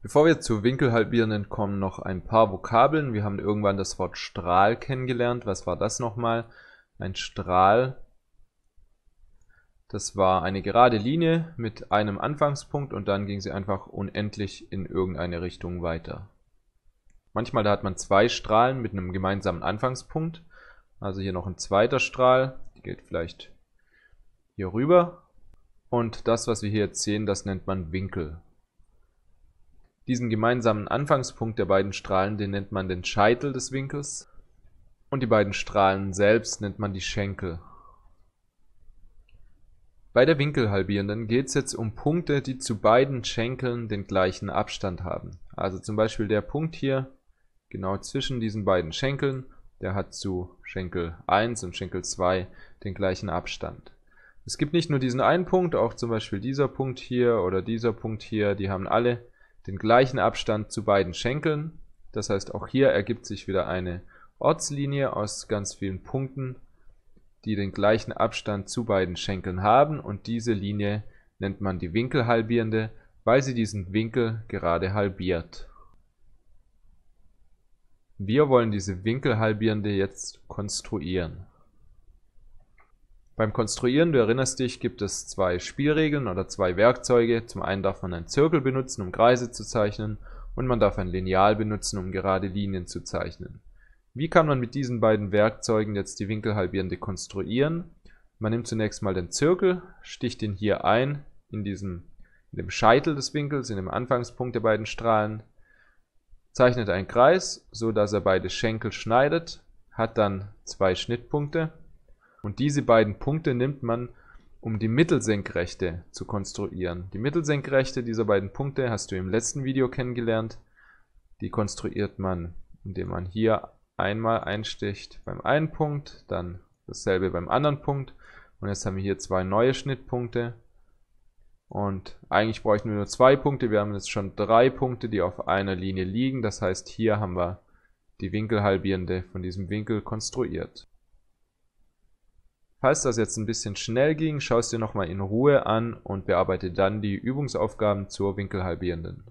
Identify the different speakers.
Speaker 1: Bevor wir zu Winkelhalbierenden kommen, noch ein paar Vokabeln. Wir haben irgendwann das Wort Strahl kennengelernt. Was war das nochmal? Ein Strahl. Das war eine gerade Linie mit einem Anfangspunkt und dann ging sie einfach unendlich in irgendeine Richtung weiter. Manchmal da hat man zwei Strahlen mit einem gemeinsamen Anfangspunkt. Also hier noch ein zweiter Strahl, die geht vielleicht hier rüber. Und das, was wir hier jetzt sehen, das nennt man Winkel. Diesen gemeinsamen Anfangspunkt der beiden Strahlen, den nennt man den Scheitel des Winkels und die beiden Strahlen selbst nennt man die Schenkel. Bei der Winkelhalbierenden geht es jetzt um Punkte, die zu beiden Schenkeln den gleichen Abstand haben. Also zum Beispiel der Punkt hier, genau zwischen diesen beiden Schenkeln, der hat zu Schenkel 1 und Schenkel 2 den gleichen Abstand. Es gibt nicht nur diesen einen Punkt, auch zum Beispiel dieser Punkt hier oder dieser Punkt hier, die haben alle den gleichen Abstand zu beiden Schenkeln. Das heißt, auch hier ergibt sich wieder eine Ortslinie aus ganz vielen Punkten, die den gleichen Abstand zu beiden Schenkeln haben und diese Linie nennt man die Winkelhalbierende, weil sie diesen Winkel gerade halbiert. Wir wollen diese Winkelhalbierende jetzt konstruieren. Beim Konstruieren, du erinnerst dich, gibt es zwei Spielregeln oder zwei Werkzeuge. Zum einen darf man einen Zirkel benutzen, um Kreise zu zeichnen und man darf ein Lineal benutzen, um gerade Linien zu zeichnen. Wie kann man mit diesen beiden Werkzeugen jetzt die Winkelhalbierende konstruieren? Man nimmt zunächst mal den Zirkel, sticht ihn hier ein, in diesem in dem Scheitel des Winkels, in dem Anfangspunkt der beiden Strahlen, zeichnet einen Kreis, so dass er beide Schenkel schneidet, hat dann zwei Schnittpunkte und diese beiden Punkte nimmt man, um die Mittelsenkrechte zu konstruieren. Die Mittelsenkrechte dieser beiden Punkte hast du im letzten Video kennengelernt. Die konstruiert man, indem man hier einmal einsticht beim einen Punkt, dann dasselbe beim anderen Punkt. Und jetzt haben wir hier zwei neue Schnittpunkte. Und eigentlich bräuchten wir nur zwei Punkte. Wir haben jetzt schon drei Punkte, die auf einer Linie liegen. Das heißt, hier haben wir die Winkelhalbierende von diesem Winkel konstruiert. Falls das jetzt ein bisschen schnell ging, schau es dir nochmal in Ruhe an und bearbeite dann die Übungsaufgaben zur Winkelhalbierenden.